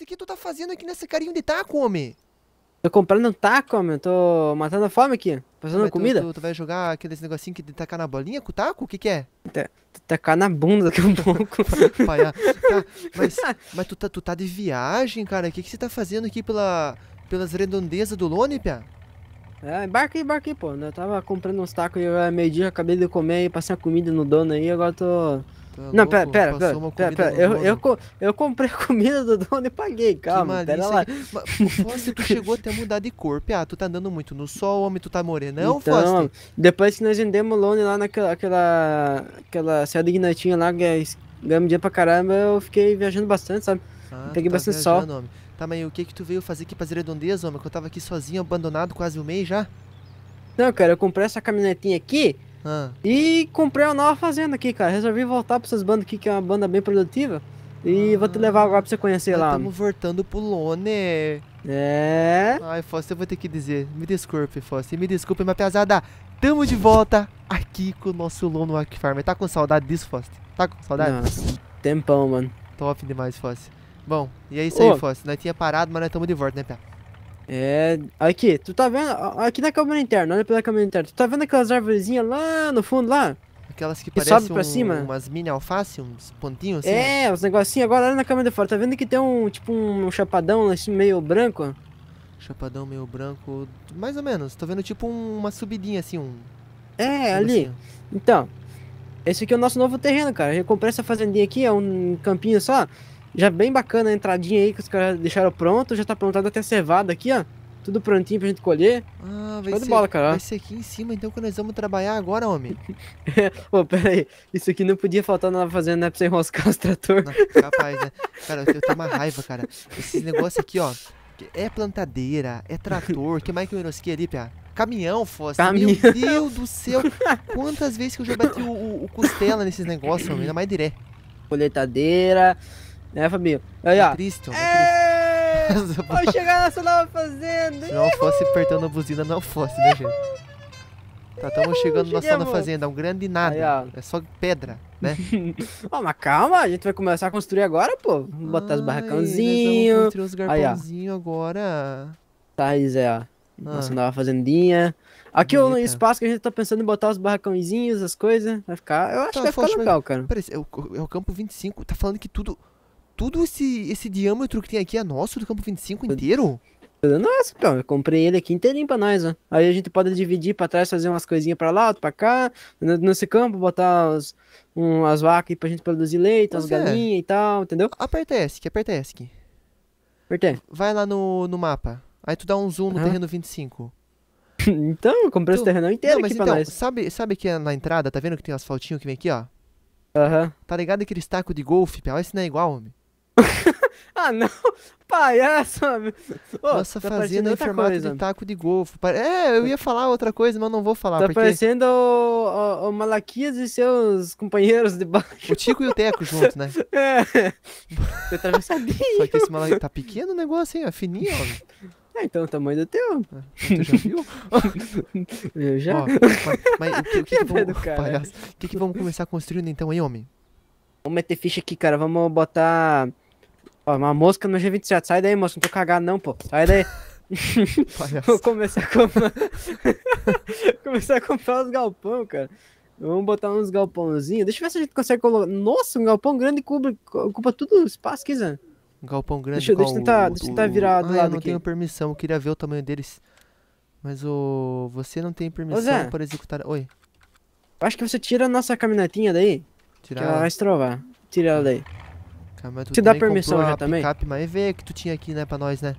O que tu tá fazendo aqui nesse carinho de taco, homem? Tô comprando um taco, homem. tô matando a fome aqui. Passando Mas comida. Tu, tu, tu, vai jogar aqueles negocinho que de tacar na bolinha com o taco? O que que é? Tá, tá tacar na bunda daqui um pouco. Pai, ah, tá, mas, mas tu, tá, tu tá de viagem, cara. O que que você tá fazendo aqui pela, pelas redondezas do Lone, Pia? É, embarca aí, embarca aí, pô. Eu tava comprando uns tacos e meio-dia, acabei de comer e passei a comida no dono aí. Agora tô Tá não, pera, pera, pera, pera, pera. Eu, eu, eu comprei a comida do dono e paguei, calma, pera lá. Fosse, tu chegou até mudar de corpo, ah, tu tá andando muito no sol, homem, tu tá morenão, então, Foster? depois que nós vendemos o Lone lá naquela, aquela, aquela Celda Ignatinha lá, é ganhamos dinheiro pra caramba, eu fiquei viajando bastante, sabe? Ah, Peguei tá bastante sol. Homem. Tá, mas o que que tu veio fazer aqui pras redondezas, homem? Que eu tava aqui sozinho, abandonado, quase um mês já? Não, cara, eu comprei essa caminhonetinha aqui ah. E comprei uma nova fazenda aqui, cara. Resolvi voltar pra essas bandas aqui, que é uma banda bem produtiva. E ah. vou te levar agora pra você conhecer lá. Estamos voltando pro Lone. É. Ai, fosse eu vou ter que dizer. Me desculpe, fosse. Me desculpe, minha pesada. Tamo de volta aqui com o nosso Lone Wack Farm. Tá com saudade disso, fosse? Tá com saudade? Nossa, tempão, mano. Top demais, fosse. Bom, e é isso Ô. aí, fosse. Nós tinha parado, mas nós estamos de volta, né, Pia? É. Aqui, tu tá vendo? Aqui na câmera interna, olha pela câmera interna. Tu tá vendo aquelas árvorezinhas lá no fundo lá? Aquelas que, que parecem um, cima. umas mini alface, uns pontinhos assim. É, né? uns negocinhos. Agora olha na câmera de fora. Tá vendo que tem um tipo um chapadão assim, meio branco? Chapadão meio branco. Mais ou menos. Tô vendo tipo um, uma subidinha assim, um. É, um tipo assim, ali. Assim. Então. Esse aqui é o nosso novo terreno, cara. Eu comprei essa fazendinha aqui, é um campinho só. Já é bem bacana a entradinha aí que os caras deixaram pronto. Já tá plantado até cevada aqui, ó. Tudo prontinho pra gente colher. Ah, vai ser, de bola, cara. Vai ser aqui em cima, então, que nós vamos trabalhar agora, homem. Pô, pera aí. Isso aqui não podia faltar na fazenda, né? Pra você enroscar os trator. capaz, né? Cara, eu tenho uma raiva, cara. Esse negócio aqui, ó. É plantadeira, é trator. que mais que eu enrosquei ali, Pia? Caminhão, Foz. Caminhão. Meu Deus do céu. Quantas vezes que eu já bati o, o, costela nesses negócios, homem? Ainda mais direto. Coletadeira. Né, família? Aí, ó. É triste, mano, é triste. Vou chegar nova fazenda. Se não fosse apertando a buzina, não fosse, né, gente? Tá, estamos chegando na nova fazenda, um grande nada. Aí, é só pedra, né? ó, mas calma, a gente vai começar a construir agora, pô. Vamos botar os barracãozinhos. Vamos construir os galpãozinhos agora. Tá, é. Zé, ó. Ah. Nossa ah. nova fazendinha. Aqui o é um espaço que a gente tá pensando em botar os barracãozinhos, as coisas. Vai ficar. Eu acho tá, que vai ficar legal, cara. Peraí, é o, é o campo 25, tá falando que tudo tudo esse, esse diâmetro que tem aqui é nosso do campo 25 inteiro? Nossa, pô, eu comprei ele aqui inteirinho pra nós, ó. Aí a gente pode dividir pra trás, fazer umas coisinhas pra lá, pra cá, nesse campo, botar os, um, as vacas aí pra gente produzir leite, as é. galinhas e tal, entendeu? Aperta ESC, aperta ESC. Apertei. Vai lá no, no mapa. Aí tu dá um zoom no terreno 25. então, eu comprei tu... esse terreno inteiro Não, mas aqui então, pra nós. Sabe, sabe que é na entrada, tá vendo que tem um asfaltinho que vem aqui, ó? Aham. Uhum. Tá ligado aquele estaco de golfe, piá? Esse não é igual, homem. ah, não! Palhaço, Oh, Nossa tá fazenda em formato coisa. de taco de golfo. É, eu ia falar outra coisa, mas não vou falar. Tá porque... parecendo o, o, o, Malaquias e seus companheiros de baixo. O Tico e o Teco junto, né? É. Eu também sabia. Só que esse Malaquias tá pequeno o negócio, hein? É fininho, ó. É, ah, então o tamanho do teu. Ah, então tu já viu? eu já. Ó, mas, o que, que, é que, vamos, que, que vamos começar construindo então aí, homem? Vamos meter ficha aqui, cara. Vamos botar Ó, uma mosca no G27. Sai daí, moço. Não tô cagado, não, pô. Sai daí. Vou começar a comprar. começar a comprar os galpão, cara. Vamos botar uns galpãozinhos. Deixa eu ver se a gente consegue colocar. Nossa, um galpão grande cubre, ocupa tudo o espaço que quiser. Um galpão grande. Deixa, deixa eu tentar, deixa eu tentar virar do ah, lado eu não aqui. tenho permissão, eu queria ver o tamanho deles. Mas o você não tem permissão Zé, para executar. Oi. Acho que você tira a nossa caminhonetinha daí. tira Que ela vai estrovar. Tira ela daí tu Te dá permissão já também? Picape mais veio que tu tinha aqui, né, pra nós, né?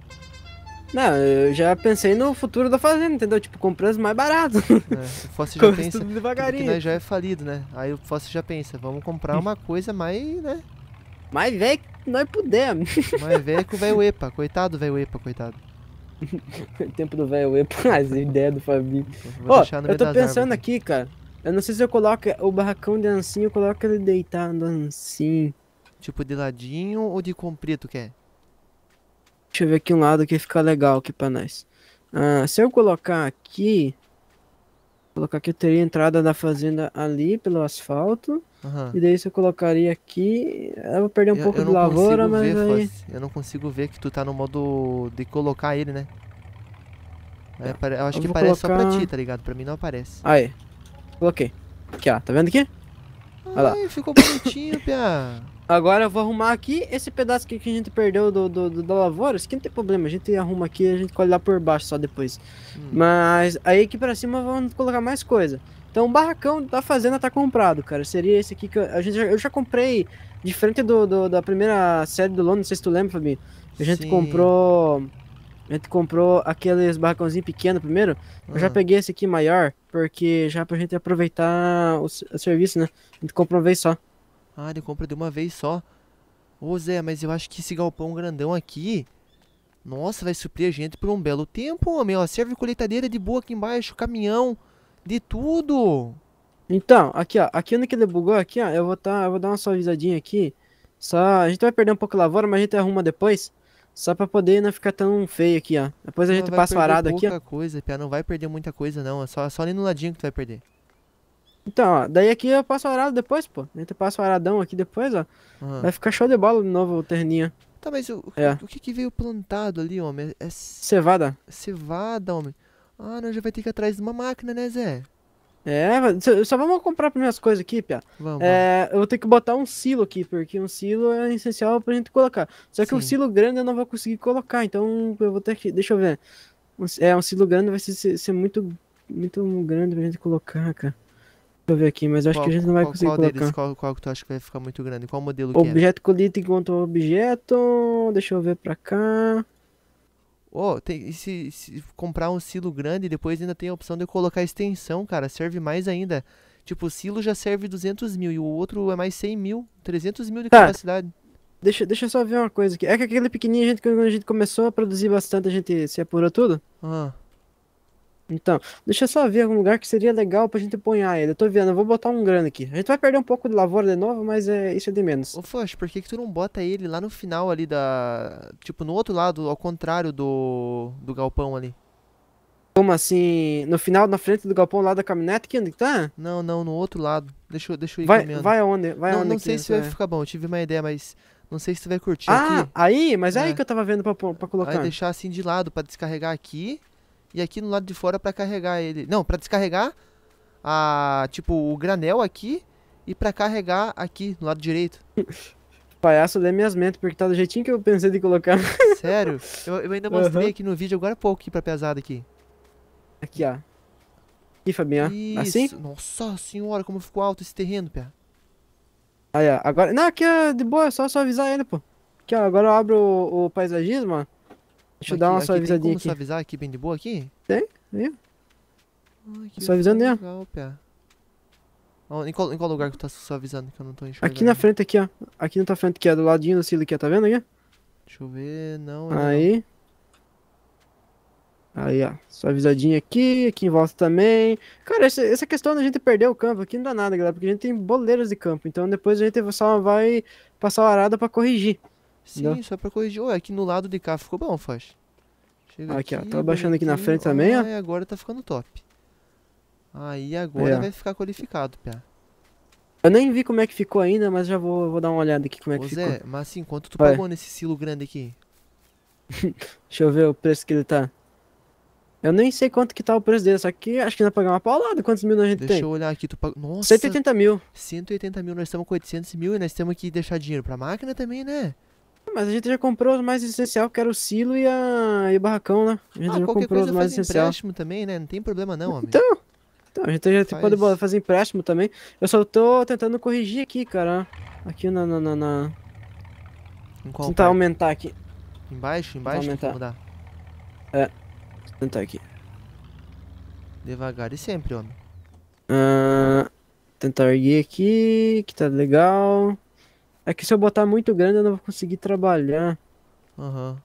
Não, eu já pensei no futuro da fazenda, entendeu? Tipo, comprando mais barato. É, o Fosse já pensa. Tudo devagarinho. já é falido, né? Aí o Fosse já pensa, vamos comprar uma coisa mais, né? Mais ver que nós pudermos. Mais ver que o velho Epa. Coitado, velho Epa, coitado. Tempo do velho Epa, as ideias do Fabinho. Então, Ó, oh, eu tô pensando aqui, cara. Eu não sei se eu coloco o barracão de ancinho, eu coloco ele deitado no ancinho. Tipo, de ladinho ou de comprido quer? É? Deixa eu ver aqui um lado que fica legal aqui pra nós. Ah, se eu colocar aqui... Colocar aqui, eu teria entrada da fazenda ali, pelo asfalto. Uhum. E daí se eu colocaria aqui... Eu vou perder um eu, pouco eu de lavoura, mas ver, aí... Eu não consigo ver que tu tá no modo de colocar ele, né? É, eu acho eu que parece colocar... só pra ti, tá ligado? Pra mim não aparece. Aí. Coloquei. Aqui, ó. Tá vendo aqui? Olha lá. ficou bonitinho, Pia. Agora eu vou arrumar aqui esse pedaço aqui que a gente perdeu do, do, do da lavoura. Isso aqui não tem problema, a gente arruma aqui a gente colhe lá por baixo só depois. Hum. Mas aí aqui pra cima vamos colocar mais coisa. Então o barracão da fazenda tá comprado, cara. Seria esse aqui que eu, a gente, eu já comprei de frente do, do da primeira série do Lono, não sei se tu lembra, Fabinho. A gente Sim. comprou. A gente comprou aqueles barracãozinhos pequenos primeiro. Uhum. Eu já ah. peguei esse aqui maior, porque já pra gente aproveitar o, o serviço, né? A gente comprou uma vez só. Ah, ele compra de uma vez só. Ô Zé, mas eu acho que esse galpão grandão aqui... Nossa, vai suprir a gente por um belo tempo, homem. Ó, serve colheitadeira de boa aqui embaixo, caminhão, de tudo. Então, aqui ó, aqui onde que ele bugou, aqui ó, eu vou, tá, eu vou dar uma suavizadinha aqui. Só, a gente vai perder um pouco de lavoura, mas a gente arruma depois. Só pra poder não ficar tão feio aqui, ó. Depois a gente passa parado aqui, ó. coisa, Pia, não vai perder muita coisa não, é só, só ali no ladinho que tu vai perder. Então, ó, daí aqui eu passo o arado depois, pô. A gente passa o aradão aqui depois, ó. Uhum. Vai ficar show de bola de novo o terninha. Tá, mas o, é. o que que veio plantado ali, homem? É, é cevada. Cevada, homem. Ah, não, já vai ter que ir atrás de uma máquina, né, Zé? É, só vamos comprar primeiras coisas aqui, Pia. Vamos, é, Eu vou ter que botar um silo aqui, porque um silo é essencial pra gente colocar. Só que o um silo grande eu não vou conseguir colocar, então eu vou ter que. Deixa eu ver. É, um silo grande vai ser, ser muito, muito grande pra gente colocar, cara pra ver aqui, mas eu acho qual, que a gente não vai qual, conseguir qual colocar. Deles, qual, qual que tu acha que vai ficar muito grande? Qual modelo é? objeto que Objeto colita enquanto objeto. Deixa eu ver pra cá. Oh, tem, se, se, comprar um silo grande, depois ainda tem a opção de colocar extensão, cara. Serve mais ainda. Tipo, o silo já serve 200 mil e o outro é mais 100 mil, 300 mil de tá. capacidade. Deixa, deixa eu só ver uma coisa aqui. É que aquele pequenininho, a gente, quando a gente começou a produzir bastante, a gente se apurou tudo. Aham. Uhum. Então, deixa eu só ver algum lugar que seria legal pra gente apanhar ele. Eu tô vendo, eu vou botar um grana aqui. A gente vai perder um pouco de lavoura de novo, mas é isso é de menos. Ô, Flash, por que, que tu não bota ele lá no final ali da. Tipo, no outro lado, ao contrário do. do galpão ali? Como assim? No final, na frente do galpão lá da caminhonete, que onde que tá? Não, não, no outro lado. Deixa, deixa eu ir vai, caminhando. Vai aonde? Vai não, aonde não sei né? se vai é. ficar bom, eu tive uma ideia, mas. Não sei se tu vai curtir ah, aqui. Ah, aí? Mas é. aí que eu tava vendo pra, pra colocar. Vai deixar assim de lado pra descarregar aqui. E aqui no lado de fora pra carregar ele. Não, pra descarregar a, tipo, o granel aqui e pra carregar aqui, no lado direito. Palhaço lê minhas mentes, porque tá do jeitinho que eu pensei de colocar. Sério? Eu, eu ainda mostrei uhum. aqui no vídeo agora há pouco aqui pra pesada aqui. Aqui, ó. Aqui, Fabinho, Isso. Assim? Nossa senhora, como ficou alto esse terreno, pé. Aí, ó. Agora... Não, aqui é de boa, é só, só avisar ele, pô. Aqui, ó. Agora eu abro o, o paisagismo, ó. Deixa eu dar uma suavizadinha aqui. Tem como suavizar aqui bem de boa aqui? Tem, viu? Ai, suavizando né Em qual, em qual, lugar que tu tá suavizando que eu não tô enxergando? Aqui na frente, aqui, ó. Aqui na tua frente, que é do ladinho do da aqui tá vendo aqui? Deixa eu ver, não. É aí. Não. Aí, ó. Suavizadinha aqui, aqui em volta também. Cara, essa, essa questão da gente perder o campo aqui não dá nada, galera, porque a gente tem boleiras de campo. Então depois a gente só vai passar o arada pra corrigir. Sim, só pra corrigir. Ué, aqui no lado de cá ficou bom, faz. Chega aqui, aqui ó. Tô abaixando aqui na frente ó, também, ó. Aí agora tá ficando top. Aí agora é. vai ficar qualificado, Pia. Eu nem vi como é que ficou ainda, mas já vou, vou dar uma olhada aqui como é Ô, que Zé, ficou. É, mas assim, quanto tu pagou nesse silo grande aqui? Deixa eu ver o preço que ele tá. Eu nem sei quanto que tá o preço dele, só que acho que ainda pagar uma paulada. Quantos mil a gente Deixa tem? Deixa eu olhar aqui, tu pagou. Nossa! 180 mil. 180 mil, nós estamos com 800 mil e nós temos que deixar dinheiro pra máquina também, né? Mas a gente já comprou os mais essenciais que era o silo e, a... e o barracão, né? A gente ah, já comprou os mais essenciais empréstimo também, né? Não tem problema não, homem. Então, então a gente já Faz... pode fazer empréstimo também. Eu só tô tentando corrigir aqui, cara. Aqui na... na, na, na... Tentar parte? aumentar aqui. Embaixo? Embaixo? Aumentar. Mudar. É. Tentar aqui. Devagar e sempre, homem. Uh, tentar erguer aqui, que tá legal. É que se eu botar muito grande eu não vou conseguir trabalhar. Aham. Uhum.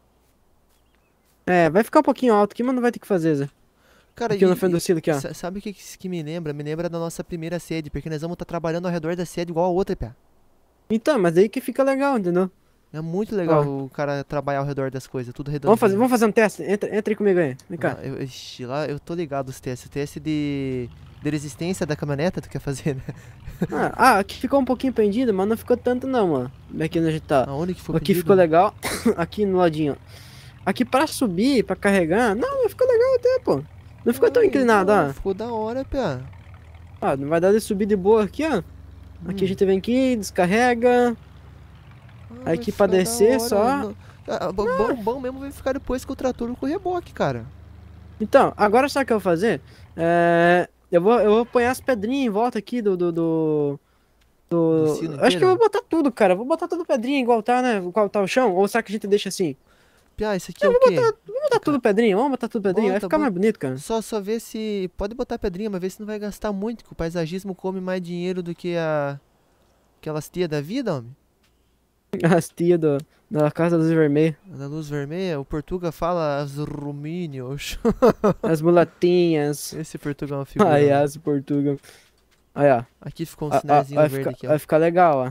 É, vai ficar um pouquinho alto aqui, mas não vai ter que fazer, Zé. Cara, aqui e, no fundo do silo, aqui, ó. Sabe o que, que me lembra? Me lembra da nossa primeira sede, porque nós vamos estar tá trabalhando ao redor da sede igual a outra, pé. Então, mas aí que fica legal, entendeu? É muito legal o cara trabalhar ao redor das coisas, tudo redondo. Vamos fazer, vamos fazer um teste, entra, entra aí comigo aí, vem cá. Ah, eu, ixi, lá eu tô ligado os testes, teste de de resistência da caminhoneta tu quer fazer, né? Ah, ah aqui ficou um pouquinho pendido, mas não ficou tanto não, mano. Aqui onde a gente tá. Aonde que ficou Aqui pendido? ficou legal, aqui no ladinho. Aqui pra subir, pra carregar, não, ficou legal até, pô. Não ficou Ai, tão ah, inclinado, então, ó. Ficou da hora, pô Ah, não vai dar de subir de boa aqui, ó. Aqui a hum. gente vem aqui, descarrega. Ah, aqui pra descer só. Não... Ah, bom, bom mesmo vai ficar depois que o trator com o reboque, cara. Então, agora sabe o que eu vou fazer? É... Eu vou, eu vou apanhar as pedrinhas em volta aqui do. do, do, do... Acho que eu vou botar tudo, cara. Vou botar tudo pedrinha igual tá, né? Igual tá o chão. Ou será que a gente deixa assim? Piá, isso aqui eu é o quê? Botar, vamos botar tudo pedrinha, vamos botar tudo pedrinha, Bota, vai ficar bota. mais bonito, cara. Só, só ver se... Pode botar pedrinha, mas ver se não vai gastar muito, que o paisagismo come mais dinheiro do que a... Aquelas tia da vida, homem. As tias do, da Casa da Luz Vermelha. Da Luz Vermelha? O Portuga fala as rumínios. as mulatinhas. Esse Portugal é uma figura. Ai, as Portugal. Aí, ó. Aqui ficou um sinalzinho verde aqui, ó. Vai ficar legal, ó.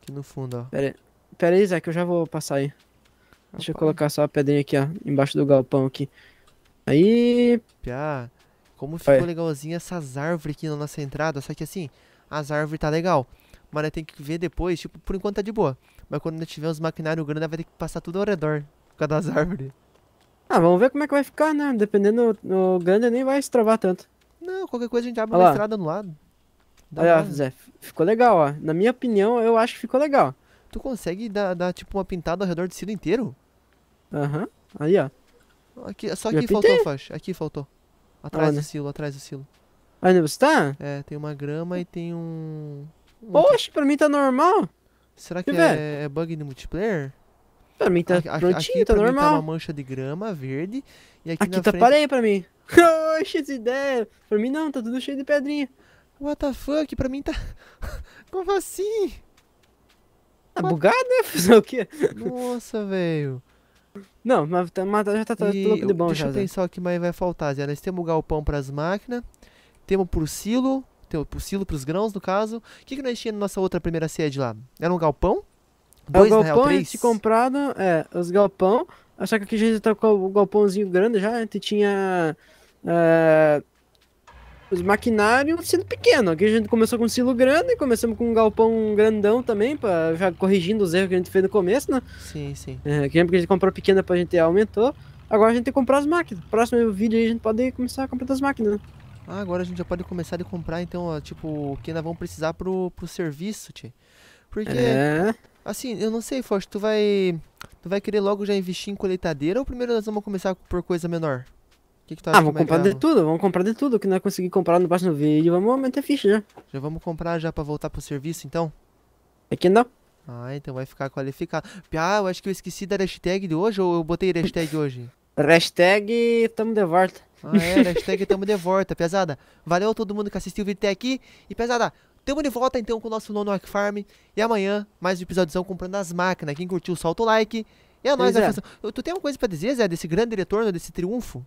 Aqui no fundo, ó. Pera aí, Pera aí Zé, que eu já vou passar aí. Opa. Deixa eu colocar só a pedrinha aqui, ó. Embaixo do galpão aqui. Aí... Piá, como ficou Olha. legalzinho essas árvores aqui na nossa entrada. Só que assim, as árvores tá legal. Mas tem que ver depois, tipo, por enquanto tá de boa. Mas quando tiver uns maquinários grandes, vai ter que passar tudo ao redor, por causa das árvores. Ah, vamos ver como é que vai ficar, né? Dependendo, do grande nem vai estrovar tanto. Não, qualquer coisa a gente abre Olha uma lá. estrada no lado. Dá Olha, lá. Zé, ficou legal, ó. Na minha opinião, eu acho que ficou legal. Tu consegue dar, dar tipo uma pintada ao redor do silo inteiro? Aham, uhum. aí ó. Aqui, só aqui faltou, pintei. Aqui faltou. Atrás do né? silo, atrás do silo. Ainda não está? É, tem uma grama e tem um. Oxe, pra mim tá normal. Será que é, é bug no multiplayer? Pra mim tá aqui, prontinho, aqui, tá, tá normal. Tá uma mancha de grama verde. E aqui, aqui tá frente... parei pra mim. Oxe, essa ideia. Pra mim não, tá tudo cheio de pedrinha. What the fuck? Pra mim tá. Como assim? Tá bugado, né? Fazer o quê? Nossa, velho. Não, mas, tá, mas já tá, tá tudo de bom Deixa já. Deixa eu pensar o que mais vai faltar, Zé. Nós temos o galpão pras máquinas, temos pro silo, tem o silo para os grãos, no caso. O que, que nós tínhamos na nossa outra primeira sede lá? Era um galpão? É, Dois, o galpão real, a gente comprado, é, os galpão. Só que aqui a gente tá com o galpãozinho grande já. A gente tinha é, os maquinários sendo pequeno. Aqui a gente começou com um silo grande e começamos com um galpão grandão também, pra, já corrigindo os erros que a gente fez no começo, né? Sim, sim. É, que a gente comprou pequena pra gente aumentou. Agora a gente tem que comprar as máquinas. Próximo vídeo aí a gente pode começar a comprar as máquinas, né? Ah, agora a gente já pode começar a comprar, então, ó, tipo, o que nós vamos precisar pro, pro serviço, tchê. Porque, é... assim, eu não sei, Foch, tu vai tu vai querer logo já investir em coletadeira ou primeiro nós vamos começar por coisa menor? Que que ah, vamos é comprar é, de tudo, vamos comprar de tudo que nós conseguir comprar no próximo vídeo, vamos aumentar a ficha já. Já vamos comprar já pra voltar pro serviço, então? É que não. Ah, então vai ficar qualificado. Ah, eu acho que eu esqueci da hashtag de hoje ou eu botei hashtag hoje? hashtag tamo de volta. Ah, é, era, hashtag tamo de volta, pesada. Valeu a todo mundo que assistiu o vídeo até aqui. E pesada, tamo de volta então com o nosso Nono Arc Farm. E amanhã, mais um episódio comprando as máquinas. Quem curtiu, solta o like. E é nóis, Zé. Tu tem alguma coisa pra dizer, Zé, desse grande retorno, desse triunfo?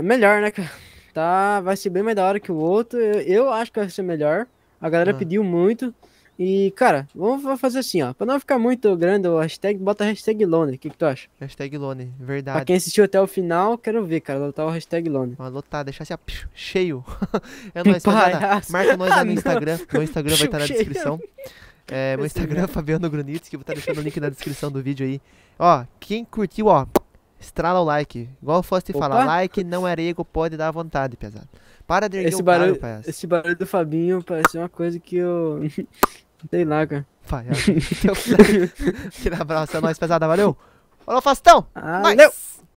Melhor, né, cara? Tá, vai ser bem mais da hora que o outro. Eu, eu acho que vai ser melhor. A galera ah. pediu muito. E, cara, vamos fazer assim, ó. Pra não ficar muito grande o hashtag, bota hashtag Lone. O que, que tu acha? Hashtag Lone, verdade. Pra quem assistiu até o final, quero ver, cara. Lotar o hashtag Lone. Ah, lotar, deixar assim, ó, cheio. é nóis, Marca nós lá no Instagram. Meu Instagram vai estar tá na descrição. É, meu Instagram é Fabiano Grunitz, que vou estar tá deixando o link na descrição do vídeo aí. Ó, quem curtiu, ó, estrala o like. Igual Foster fala like não é ego, pode dar à vontade, pesado. Para de erguer esse o barulho, cara, Esse barulho do Fabinho parece uma coisa que eu... Sei lá, cara. Pai, aquele abraço, é nóis, pesada, valeu. Falou, Fastão! Valeu! Nice.